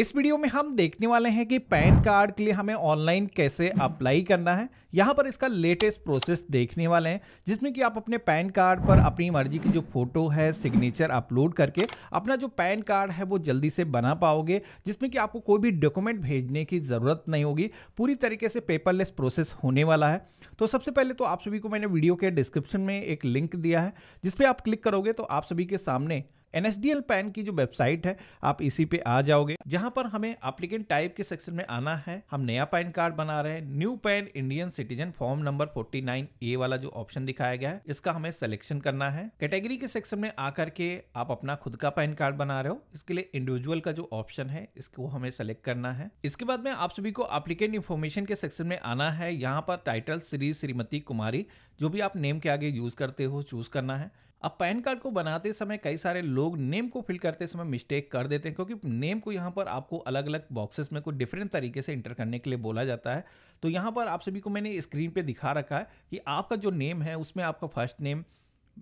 इस वीडियो में हम देखने वाले हैं कि पैन कार्ड के लिए हमें ऑनलाइन कैसे अप्लाई करना है यहाँ पर इसका लेटेस्ट प्रोसेस देखने वाले हैं जिसमें कि आप अपने पैन कार्ड पर अपनी मर्जी की जो फोटो है सिग्नेचर अपलोड करके अपना जो पैन कार्ड है वो जल्दी से बना पाओगे जिसमें कि आपको कोई भी डॉक्यूमेंट भेजने की ज़रूरत नहीं होगी पूरी तरीके से पेपरलेस प्रोसेस होने वाला है तो सबसे पहले तो आप सभी को मैंने वीडियो के डिस्क्रिप्शन में एक लिंक दिया है जिसपे आप क्लिक करोगे तो आप सभी के सामने एन पैन की जो वेबसाइट है आप इसी पे आ जाओगे जहां पर हमें एप्लीकेंट टाइप के सेक्शन में आना है हम नया पैन कार्ड बना रहे हैं new PAN Indian citizen form number nine A वाला जो ऑप्शन दिखाया गया है इसका हमें सिलेक्शन करना है कैटेगरी के सेक्शन में आकर के आप अपना खुद का पैन कार्ड बना रहे हो इसके लिए इंडिविजुअल का जो ऑप्शन है इसको हमें सेलेक्ट करना है इसके बाद में आप सभी को एप्लीकेंट इन्फॉर्मेशन के सेक्शन में आना है यहाँ पर टाइटल श्री श्रीमती कुमारी जो भी आप नेम के आगे यूज करते हो चूज करना है अब पैन कार्ड को बनाते समय कई सारे लोग नेम को फिल करते समय मिस्टेक कर देते हैं क्योंकि नेम को यहाँ पर आपको अलग अलग बॉक्सेस में कुछ डिफरेंट तरीके से इंटर करने के लिए बोला जाता है तो यहाँ पर आप सभी को मैंने स्क्रीन पर दिखा रखा है कि आपका जो नेम है उसमें आपका फर्स्ट नेम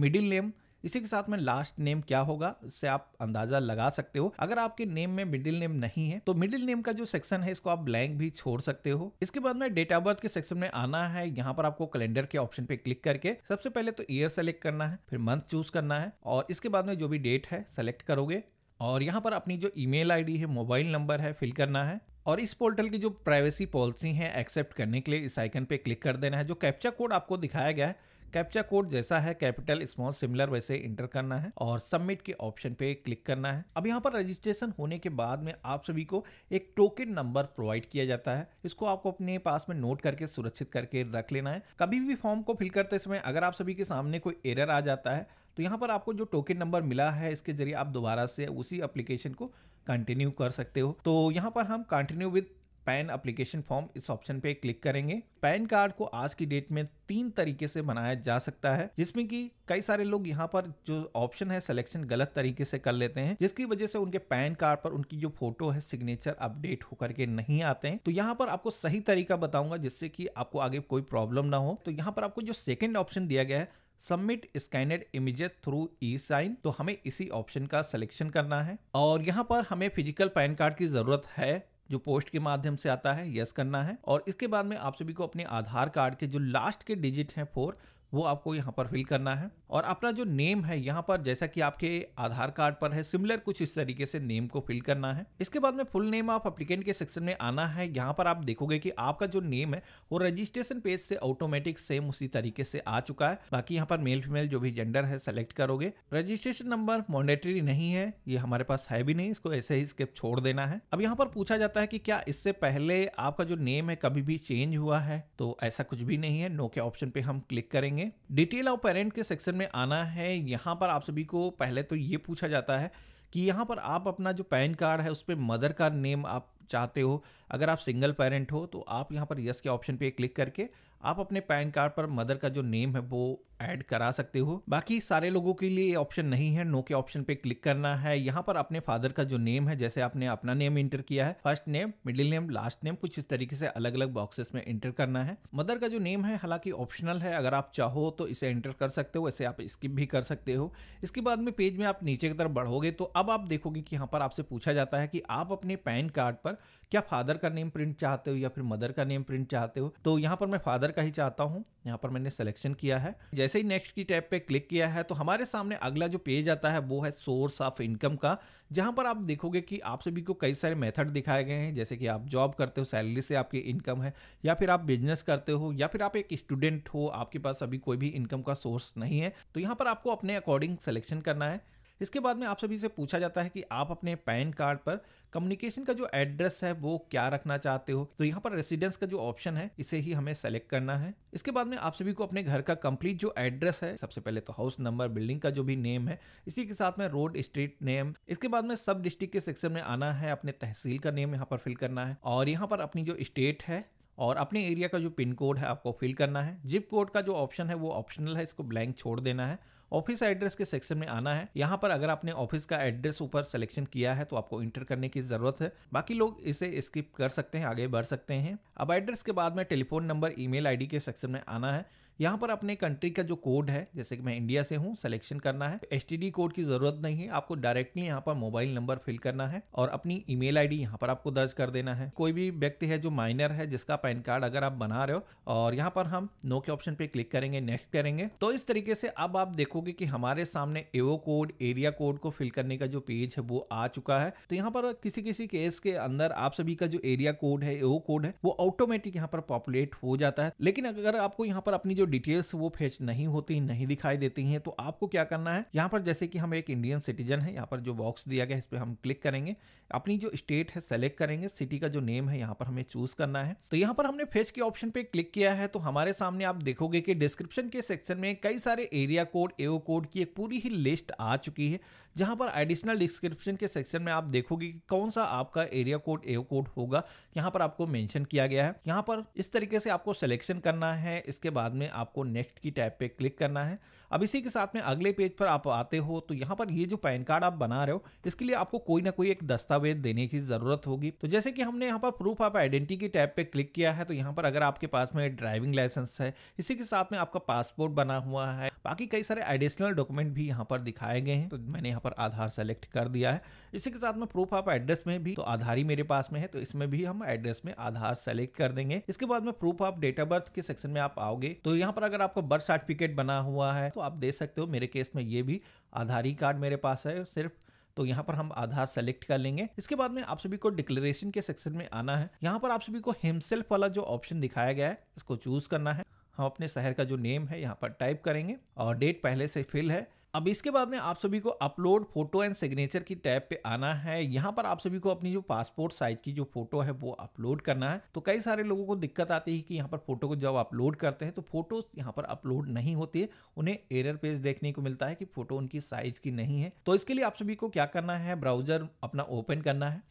मिडिल नेम इसी के साथ में लास्ट नेम क्या होगा इससे आप अंदाजा लगा सकते हो अगर आपके नेम में मिडिल नेम नहीं है तो मिडिल नेम का जो सेक्शन है इसको आप ब्लैंक भी छोड़ सकते हो इसके बाद में डेट ऑफ बर्थ के सेक्शन में आना है यहाँ पर आपको कैलेंडर के ऑप्शन पे क्लिक करके सबसे पहले तो ईयर सेलेक्ट करना है फिर मंथ चूज करना है और इसके बाद में जो भी डेट है सेलेक्ट करोगे और यहाँ पर अपनी जो ईमेल आईडी है मोबाइल नंबर है फिल करना है और इस पोर्टल की जो प्राइवेसी पॉलिसी है एक्सेप्ट करने के लिए इस आइकन पे क्लिक कर देना है जो कैप्चा कोड आपको दिखाया गया है कैप्चा कोड जैसा है कैपिटल स्मॉल सिमिलर वैसे इंटर करना है और सबमिट के ऑप्शन पे क्लिक करना है अब यहाँ पर रजिस्ट्रेशन होने के बाद में आप सभी को एक टोकन नंबर प्रोवाइड किया जाता है इसको आपको अपने पास में नोट करके सुरक्षित करके रख लेना है कभी भी फॉर्म को फिल करते समय अगर आप सभी के सामने कोई एरर आ जाता है तो यहाँ पर आपको जो टोकन नंबर मिला है इसके जरिए आप दोबारा से उसी अप्लीकेशन को कंटिन्यू कर सकते हो तो यहाँ पर हम continue with PAN application form इस ऑप्शन पे क्लिक करेंगे पैन कार्ड को आज की डेट में तीन तरीके से बनाया जा सकता है जिसमें कि कई सारे लोग यहाँ पर जो ऑप्शन है सिलेक्शन गलत तरीके से कर लेते हैं जिसकी वजह से उनके पैन कार्ड पर उनकी जो फोटो है सिग्नेचर अपडेट होकर के नहीं आते हैं तो यहाँ पर आपको सही तरीका बताऊंगा जिससे कि आपको आगे कोई प्रॉब्लम ना हो तो यहाँ पर आपको जो सेकेंड ऑप्शन दिया गया है submit scanned images through e sign तो हमें इसी ऑप्शन का सिलेक्शन करना है और यहाँ पर हमें फिजिकल पैन कार्ड की जरूरत है जो पोस्ट के माध्यम से आता है यस करना है और इसके बाद में आप सभी को अपने आधार कार्ड के जो लास्ट के डिजिट हैं फोर वो आपको यहाँ पर फिल करना है और अपना जो नेम है यहाँ पर जैसा कि आपके आधार कार्ड पर है सिमिलर कुछ इस तरीके से नेम को फिल करना है इसके बाद में फुल नेम आप अप्लीकेंट के सेक्शन में आना है यहाँ पर आप देखोगे कि आपका जो नेम है वो रजिस्ट्रेशन पेज से ऑटोमेटिक सेम उसी तरीके से आ चुका है बाकी यहाँ पर मेल फीमेल जो भी जेंडर है सेलेक्ट करोगे रजिस्ट्रेशन नंबर मॉन्डेटरी नहीं है ये हमारे पास है भी नहीं इसको ऐसे ही स्किप छोड़ देना है अब यहाँ पर पूछा जाता है कि क्या इससे पहले आपका जो नेम है कभी भी चेंज हुआ है तो ऐसा कुछ भी नहीं है नो के ऑप्शन पे हम क्लिक करेंगे करेंगे डिटेल ऑफ पेरेंट के सेक्शन में आना है यहाँ पर आप सभी को पहले तो ये पूछा जाता है कि यहाँ पर आप अपना जो पैन कार्ड है उस पर मदर का नेम आप चाहते हो अगर आप सिंगल पेरेंट हो तो आप यहाँ पर यस के ऑप्शन पे क्लिक करके आप अपने पैन कार्ड पर मदर का जो नेम है वो ऐड करा सकते हो बाकी सारे लोगों के लिए ऑप्शन नहीं है नो के ऑप्शन पे क्लिक करना है यहाँ पर अपने फादर का जो नेम है जैसे आपने अपना नेम इंटर किया है first name middle name last name कुछ इस तरीके से अलग अलग बॉक्सेस में इंटर करना है मदर का जो नेम है हालांकि ऑप्शनल है अगर आप चाहो तो इसे एंटर कर सकते हो इसे आप स्किप भी कर सकते हो इसके बाद में पेज में आप नीचे की तरफ बढ़ोगे तो अब आप देखोगे कि यहाँ पर आपसे पूछा जाता है कि आप अपने पैन कार्ड पर क्या फादर का नेम प्रिंट चाहते हो या फिर मदर का नेम प्रिंट चाहते हो तो यहाँ पर मैं फादर का ही चाहता हूँ यहाँ पर मैंने सिलेक्शन किया है जैसे ही नेक्स्ट की टैब पे क्लिक किया है तो हमारे सामने अगला जो पेज आता है वो है सोर्स ऑफ इनकम का जहाँ पर आप देखोगे कि आप सभी को कई सारे मेथड दिखाए गए हैं जैसे कि आप जॉब करते हो सैलरी से आपकी इनकम है या फिर आप बिजनेस करते हो या फिर आप एक स्टूडेंट हो आपके पास अभी कोई भी इनकम का सोर्स नहीं है तो यहाँ पर आपको अपने अकॉर्डिंग सेलेक्शन करना है इसके बाद में आप सभी से पूछा जाता है कि आप अपने पैन कार्ड पर कम्युनिकेशन का जो एड्रेस है वो क्या रखना चाहते हो तो यहाँ पर रेसिडेंस का जो ऑप्शन है इसे ही हमें सेलेक्ट करना है इसके बाद में आप सभी को अपने घर का कंप्लीट जो एड्रेस है सबसे पहले तो हाउस नंबर बिल्डिंग का जो भी नेम है इसी के साथ में रोड स्ट्रीट नेम इसके बाद में सब डिस्ट्रिक्ट के सेक्शन में आना है अपने तहसील का नेम यहाँ पर फिल करना है और यहाँ पर अपनी जो स्टेट है और अपने एरिया का जो पिन कोड है आपको फिल करना है जिप कोड का जो ऑप्शन है वो ऑप्शनल है इसको ब्लैंक छोड़ देना है ऑफिस एड्रेस के सेक्शन में आना है यहाँ पर अगर आपने ऑफिस का एड्रेस ऊपर सिलेक्शन किया है तो आपको इंटर करने की जरूरत है बाकी लोग इसे स्किप कर सकते हैं आगे बढ़ सकते हैं अब एड्रेस के बाद में टेलीफोन नंबर ईमेल आईडी के सेक्शन में आना है यहाँ पर अपने कंट्री का जो कोड है जैसे कि मैं इंडिया से हूँ सिलेक्शन करना है एस कोड की जरूरत नहीं है आपको डायरेक्टली यहाँ पर मोबाइल नंबर फिल करना है और अपनी ईमेल आईडी यहाँ पर आपको दर्ज कर देना है कोई भी व्यक्ति है जो माइनर है जिसका पैन कार्ड अगर आप बना रहे हो और यहाँ पर हम नो के ऑप्शन पे क्लिक करेंगे नेक्स्ट करेंगे तो इस तरीके से अब आप देखोगे कि हमारे सामने एओ कोड एरिया कोड को फिल करने का जो पेज है वो आ चुका है तो यहाँ पर किसी किसी केस के अंदर आप सभी का जो एरिया कोड है एओ कोड है वो ऑटोमेटिक यहाँ पर पॉपुलेट हो जाता है लेकिन अगर आपको यहाँ पर अपनी जो डिटेल्स वो फेच नहीं होती नहीं दिखाई देती हैं तो आपको क्या करना है यहाँ पर जैसे कि हम एक इंडियन सिटीजन है यहाँ पर जो बॉक्स दिया गया है इस पर हम क्लिक करेंगे अपनी जो स्टेट है सेलेक्ट करेंगे सिटी का जो नेम है यहाँ पर हमें चूज करना है तो यहाँ पर हमने फेच के ऑप्शन पे क्लिक किया है तो हमारे सामने आप देखोगे कि डिस्क्रिप्शन के सेक्शन में कई सारे एरिया कोड एओ कोड की एक पूरी ही लिस्ट आ चुकी है जहां पर एडिशनल डिस्क्रिप्शन के सेक्शन में आप देखोगे कि कौन सा आपका एरिया कोड एओ कोड होगा यहाँ पर आपको मेंशन किया गया है यहाँ पर इस तरीके से आपको सिलेक्शन करना है इसके बाद में आपको नेक्स्ट की टैब पे क्लिक करना है अब इसी के साथ में अगले पेज पर आप आते हो तो यहाँ पर ये जो पैन कार्ड आप बना रहे हो इसके लिए आपको कोई ना कोई एक दस्तावेज देने की जरूरत होगी तो जैसे कि हमने यहाँ पर प्रूफ ऑफ आइडेंटिटी की टैब पे क्लिक किया है तो यहाँ पर अगर आपके पास में ड्राइविंग लाइसेंस है इसी के साथ में आपका पासपोर्ट बना हुआ है बाकी कई सारे एडिशनल डॉक्यूमेंट भी यहाँ पर दिखाए गए हैं तो मैंने यहाँ पर आधार सेलेक्ट कर दिया है इसी के साथ में प्रूफ ऑफ एड्रेस में भी तो आधार ही मेरे पास में है तो इसमें भी हम एड्रेस में आधार सेलेक्ट कर देंगे इसके बाद में proof of date of birth के सेक्शन में आप आओगे तो यहाँ पर अगर आपका बर्थ सर्टिफिकेट बना हुआ है तो आप दे सकते हो मेरे केस में ये भी आधार ही कार्ड मेरे पास है सिर्फ तो यहाँ पर हम आधार सेलेक्ट कर लेंगे इसके बाद में आप सभी को डिक्लेरेशन के सेक्शन में आना है यहाँ पर आप सभी को हिमसेल्फ वाला जो ऑप्शन दिखाया गया है इसको चूज करना है हम अपने शहर का जो नेम है यहाँ पर टाइप करेंगे और डेट पहले से फिल है अब इसके बाद में आप सभी को अपलोड फोटो एंड सिग्नेचर की टैब पे आना है यहाँ पर आप सभी को अपनी जो पासपोर्ट साइज की जो फोटो है वो अपलोड करना है तो कई सारे लोगों को दिक्कत आती है कि यहाँ पर फोटो को जब अपलोड करते हैं तो फोटो यहाँ पर अपलोड नहीं होती है उन्हें एरर पेज देखने को मिलता है कि फोटो उनकी साइज की नहीं है तो इसके लिए आप सभी को क्या करना है ब्राउजर अपना ओपन करना है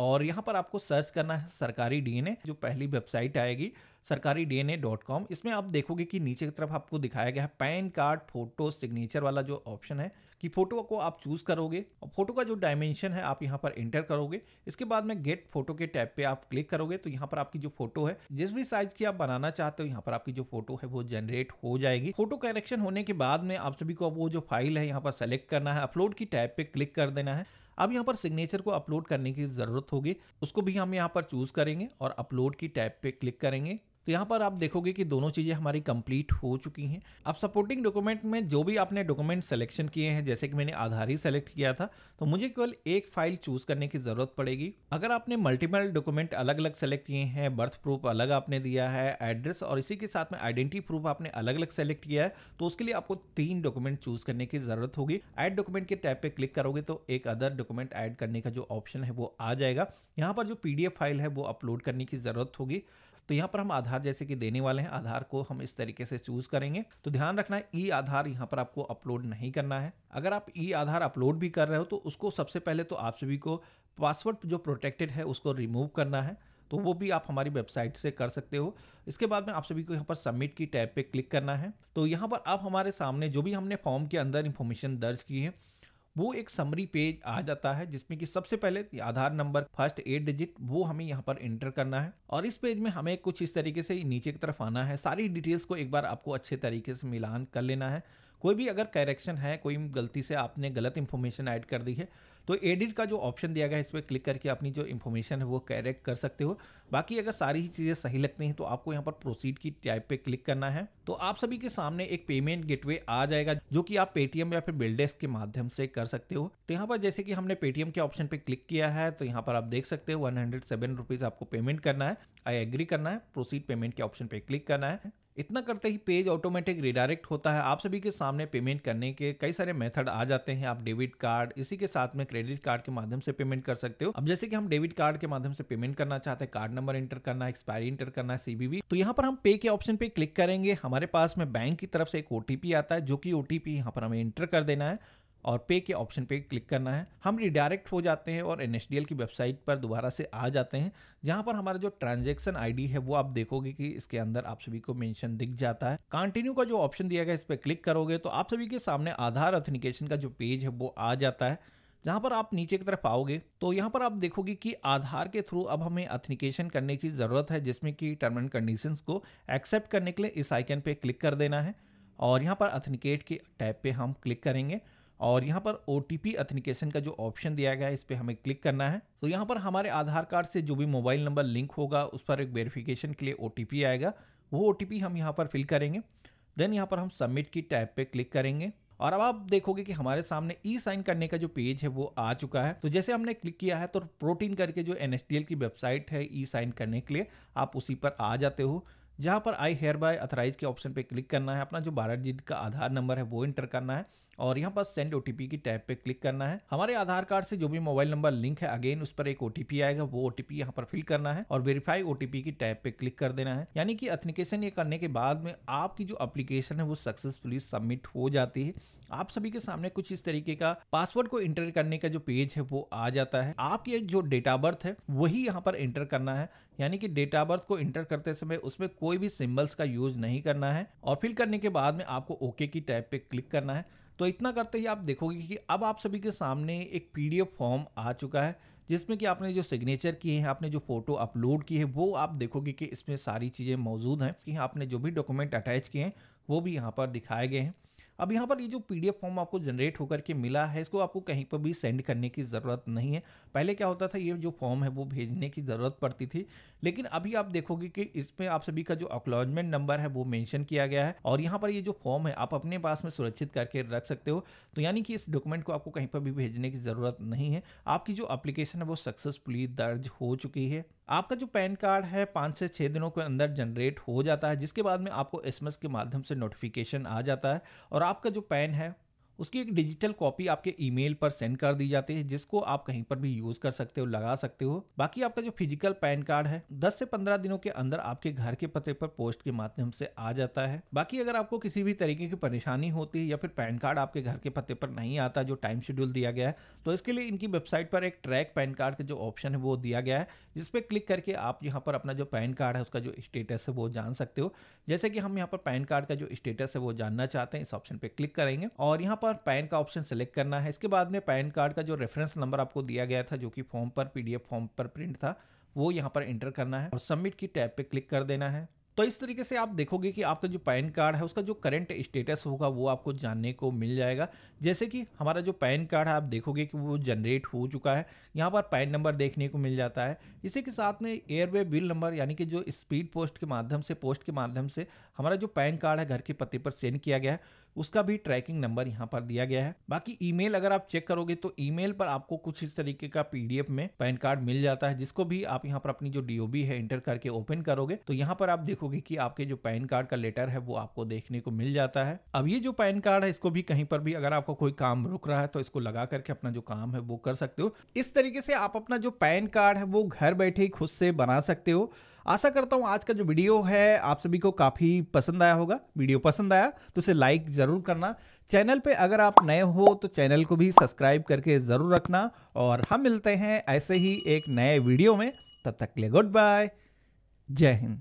और यहाँ पर आपको सर्च करना है सरकारी डीएनए जो पहली वेबसाइट आएगी सरकारी डी एन डॉट कॉम इसमें आप देखोगे कि नीचे की तरफ आपको दिखाया गया है पैन कार्ड फोटो सिग्नेचर वाला जो ऑप्शन है कि फोटो को आप चूज करोगे और फोटो का जो डायमेंशन है आप यहाँ पर एंटर करोगे इसके बाद में गेट फोटो के टैब पे आप क्लिक करोगे तो यहाँ पर आपकी जो फोटो है जिस भी साइज की आप बनाना चाहते हो यहाँ पर आपकी जो फोटो है वो जनरेट हो जाएगी फोटो कनेक्शन होने के बाद में आप सभी को वो जो फाइल है यहाँ पर सेलेक्ट करना है अपलोड की टैब पे क्लिक कर देना है अब यहाँ पर सिग्नेचर को अपलोड करने की ज़रूरत होगी उसको भी हम यहाँ पर चूज़ करेंगे और अपलोड की टैब पे क्लिक करेंगे तो यहाँ पर आप देखोगे कि दोनों चीज़ें हमारी कंप्लीट हो चुकी हैं अब सपोर्टिंग डॉक्यूमेंट में जो भी आपने डॉक्यूमेंट सेलेक्शन किए हैं जैसे कि मैंने आधार ही सेलेक्ट किया था तो मुझे केवल एक फाइल चूज करने की ज़रूरत पड़ेगी अगर आपने मल्टीपल डॉक्यूमेंट अलग अलग सेलेक्ट किए हैं बर्थ प्रूफ अलग आपने दिया है एड्रेस और इसी के साथ में आइडेंटिटी प्रूफ आपने अलग अलग सेलेक्ट किया है तो उसके लिए आपको तीन डॉक्यूमेंट चूज करने की ज़रूरत होगी एड डॉक्यूमेंट के टैप पर क्लिक करोगे तो एक अदर डॉक्यूमेंट ऐड करने का जो ऑप्शन है वो आ जाएगा यहाँ पर जो पी फाइल है वो अपलोड करने की ज़रूरत होगी तो यहाँ पर हम आधार जैसे कि देने वाले हैं आधार को हम इस तरीके से चूज करेंगे तो ध्यान रखना है ई आधार यहाँ पर आपको अपलोड नहीं करना है अगर आप ई आधार अपलोड भी कर रहे हो तो उसको सबसे पहले तो आप सभी को पासवर्ड जो प्रोटेक्टेड है उसको रिमूव करना है तो वो भी आप हमारी वेबसाइट से कर सकते हो इसके बाद में आप सभी को यहाँ पर सबमिट की टैब पे क्लिक करना है तो यहाँ पर आप हमारे सामने जो भी हमने फॉर्म के अंदर इन्फॉर्मेशन दर्ज की है वो एक समरी पेज आ जाता है जिसमें कि सबसे पहले Aadhaar number first eight digit वो हमें यहाँ पर एंटर करना है और इस पेज में हमें कुछ इस तरीके से नीचे की तरफ आना है सारी डिटेल्स को एक बार आपको अच्छे तरीके से मिलान कर लेना है कोई भी अगर करेक्शन है कोई गलती से आपने गलत इन्फॉर्मेशन ऐड कर दी है तो एडिट का जो ऑप्शन दिया गया है इस पर क्लिक करके अपनी जो इन्फॉर्मेशन है वो करेक्ट कर सकते हो बाकी अगर सारी ही चीज़ें सही लगती हैं तो आपको यहाँ पर प्रोसीड की टाइप पे क्लिक करना है तो आप सभी के सामने एक पेमेंट गेटवे आ जाएगा जो कि आप पेटीएम या फिर बिल्डेस्क के माध्यम से कर सकते हो तो यहाँ पर जैसे कि हमने पेटीएम के ऑप्शन पे क्लिक किया है तो यहाँ पर आप देख सकते हो वन आपको पेमेंट करना है आई एग्री करना है प्रोसीड पेमेंट के ऑप्शन पे क्लिक करना है इतना करते ही पेज ऑटोमेटिक रिडायरेक्ट होता है आप सभी के सामने पेमेंट करने के कई सारे मेथड आ जाते हैं आप डेबिट कार्ड इसी के साथ में क्रेडिट कार्ड के माध्यम से पेमेंट कर सकते हो अब जैसे कि हम डेबिट कार्ड के माध्यम से पेमेंट करना चाहते हैं कार्ड नंबर एंटर करना एक्सपायरी एंटर करना है सीबीबी तो यहाँ पर हम पे के ऑप्शन पे क्लिक करेंगे हमारे पास में बैंक की तरफ से एक ओटीपी आता है जो की ओटीपी यहाँ पर हमें एंटर कर देना है और पे के ऑप्शन पे क्लिक करना है हम रिडायरेक्ट हो जाते हैं और एन की वेबसाइट पर दोबारा से आ जाते हैं जहां पर हमारा जो ट्रांजेक्शन आईडी है वो आप देखोगे कि इसके अंदर आप सभी को मेंशन दिख जाता है कंटिन्यू का जो ऑप्शन दिया गया इस पर क्लिक करोगे तो आप सभी के सामने आधार अथेंटिकेशन का जो पेज है वो आ जाता है जहां पर आप नीचे की तरफ आओगे तो यहाँ पर आप देखोगे कि आधार के थ्रू अब हमें अथेंटिकेशन करने की ज़रूरत है जिसमें कि टर्म एंड कंडीशंस को एक्सेप्ट करने के लिए इस आइकन पे क्लिक कर देना है और यहाँ पर अथेंटिकेट के टैब पे हम क्लिक करेंगे और यहाँ पर ओ टी अथेनिकेशन का जो ऑप्शन दिया गया है इस पर हमें क्लिक करना है तो यहाँ पर हमारे आधार कार्ड से जो भी मोबाइल नंबर लिंक होगा उस पर एक वेरिफिकेशन के लिए ओ आएगा वो ओ हम यहाँ पर फिल करेंगे देन यहाँ पर हम सबमिट की टैब पे क्लिक करेंगे और अब आप देखोगे कि हमारे सामने ई साइन करने का जो पेज है वो आ चुका है तो जैसे हमने क्लिक किया है तो प्रोटीन करके जो एन की वेबसाइट है ई साइन करने के लिए आप उसी पर आ जाते हो जहाँ पर आई हेयर बाय अथराइज के ऑप्शन पे क्लिक करना है अपना जो बारह डिजिट का आधार नंबर है वो इंटर करना है और यहाँ पर सेंड ओटीपी की टैब पे क्लिक करना है हमारे आधार कार्ड से जो भी मोबाइल नंबर लिंक है अगेन उस पर एक ओटीपी आएगा वो ओटीपी यहाँ पर फिल करना है और वेरीफाई ओटीपी की टैब पे क्लिक कर देना है यानी कि अथनिकेशन ये करने के बाद में आपकी जो अप्लीकेशन है वो सक्सेसफुली सबमिट हो जाती है आप सभी के सामने कुछ इस तरीके का पासवर्ड को इंटर करने का जो पेज है वो आ जाता है आपकी जो डेट ऑफ बर्थ है वही यहाँ पर इंटर करना है यानी कि डेट ऑफ बर्थ को इंटर करते समय उसमें कोई भी सिम्बल्स का यूज नहीं करना है और फिल करने के बाद में आपको ओके की टैब पे क्लिक करना है तो इतना करते ही आप देखोगे कि अब आप सभी के सामने एक पीडीएफ फॉर्म आ चुका है जिसमें कि आपने जो सिग्नेचर किए हैं आपने जो फोटो अपलोड की है वो आप देखोगे कि इसमें सारी चीज़ें मौजूद हैं कि आपने जो भी डॉक्यूमेंट अटैच किए हैं वो भी यहाँ पर दिखाए गए हैं अब यहाँ पर ये जो पी फॉर्म आपको जनरेट होकर के मिला है इसको आपको कहीं पर भी सेंड करने की ज़रूरत नहीं है पहले क्या होता था ये जो फॉर्म है वो भेजने की ज़रूरत पड़ती थी लेकिन अभी आप देखोगे कि इसमें आप सभी का जो अक्लॉजमेंट नंबर है वो मैंशन किया गया है और यहाँ पर ये जो फॉर्म है आप अपने पास में सुरक्षित करके रख सकते हो तो यानी कि इस डॉक्यूमेंट को आपको कहीं पर भी भेजने की ज़रूरत नहीं है आपकी जो अप्लीकेशन है वो सक्सेसफुली दर्ज हो चुकी है आपका जो पैन कार्ड है पाँच से छः दिनों के अंदर जनरेट हो जाता है जिसके बाद में आपको एसएमएस के माध्यम से नोटिफिकेशन आ जाता है और आपका जो पैन है उसकी एक डिजिटल कॉपी आपके ईमेल पर सेंड कर दी जाती है जिसको आप कहीं पर भी यूज कर सकते हो लगा सकते हो बाकी आपका जो फिजिकल पैन कार्ड है दस से पंद्रह दिनों के अंदर आपके घर के पते पर पोस्ट के माध्यम से आ जाता है बाकी अगर आपको किसी भी तरीके की परेशानी होती है या फिर पैन कार्ड आपके घर के पते पर नहीं आता जो टाइम शेड्यूल दिया गया है तो इसके लिए इनकी वेबसाइट पर एक ट्रैक पैन कार्ड का जो ऑप्शन है वो दिया गया है जिसपे क्लिक करके आप यहाँ पर अपना जो पैन कार्ड है उसका जो स्टेटस है वो जान सकते हो जैसे कि हम यहाँ पर पैन कार्ड का जो स्टेटस है वो जानना चाहते हैं इस ऑप्शन पर क्लिक करेंगे और यहाँ पर बार पैन का ऑप्शन सेलेक्ट करना है इसके बाद में पैन कार्ड का जो रेफरेंस नंबर आपको दिया गया था जो कि फॉर्म पर पीडीएफ फॉर्म पर प्रिंट था वो यहाँ पर एंटर करना है और सबमिट की टैब पे क्लिक कर देना है तो इस तरीके से आप देखोगे कि आपका जो पैन कार्ड है उसका जो करंट स्टेटस होगा वो आपको जानने को मिल जाएगा जैसे कि हमारा जो पैन कार्ड है आप देखोगे कि वो जनरेट हो चुका है यहाँ पर पैन नंबर देखने को मिल जाता है इसी के साथ में एयरवे बिल नंबर यानी कि जो स्पीड पोस्ट के माध्यम से पोस्ट के माध्यम से हमारा जो पैन कार्ड है घर के पते पर सेंड किया गया है उसका भी ट्रैकिंग नंबर यहाँ पर दिया गया है बाकी ईमेल अगर आप चेक करोगे तो ईमेल पर आपको कुछ इस तरीके का पीडीएफ में पैन कार्ड मिल जाता है जिसको भी आप यहाँ पर अपनी जो डीओबी है एंटर करके ओपन करोगे तो यहाँ पर आप देखोगे कि आपके जो पैन कार्ड का लेटर है वो आपको देखने को मिल जाता है अब ये जो पैन कार्ड है इसको भी कहीं पर भी अगर आपको कोई काम रुक रहा है तो इसको लगा करके अपना जो काम है वो कर सकते हो इस तरीके से आप अपना जो पैन कार्ड है वो घर बैठे खुद से बना सकते हो आशा करता हूँ आज का जो वीडियो है आप सभी को काफ़ी पसंद आया होगा वीडियो पसंद आया तो उसे लाइक ज़रूर करना चैनल पे अगर आप नए हो तो चैनल को भी सब्सक्राइब करके ज़रूर रखना और हम मिलते हैं ऐसे ही एक नए वीडियो में तब तक के लिए गुड बाय जय हिंद